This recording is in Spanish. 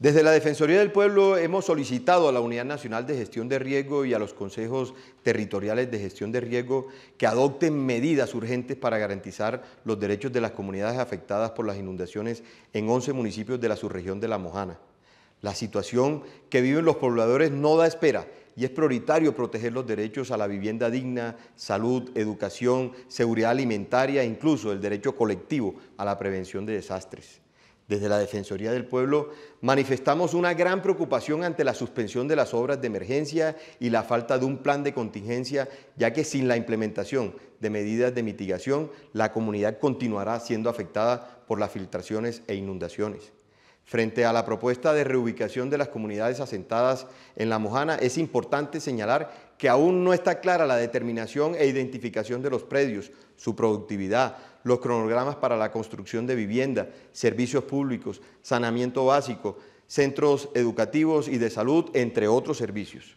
Desde la Defensoría del Pueblo hemos solicitado a la Unidad Nacional de Gestión de Riesgo y a los consejos territoriales de gestión de riesgo que adopten medidas urgentes para garantizar los derechos de las comunidades afectadas por las inundaciones en 11 municipios de la subregión de La Mojana. La situación que viven los pobladores no da espera y es prioritario proteger los derechos a la vivienda digna, salud, educación, seguridad alimentaria e incluso el derecho colectivo a la prevención de desastres. Desde la Defensoría del Pueblo manifestamos una gran preocupación ante la suspensión de las obras de emergencia y la falta de un plan de contingencia, ya que sin la implementación de medidas de mitigación, la comunidad continuará siendo afectada por las filtraciones e inundaciones. Frente a la propuesta de reubicación de las comunidades asentadas en La Mojana, es importante señalar que aún no está clara la determinación e identificación de los predios, su productividad, los cronogramas para la construcción de vivienda, servicios públicos, saneamiento básico, centros educativos y de salud, entre otros servicios.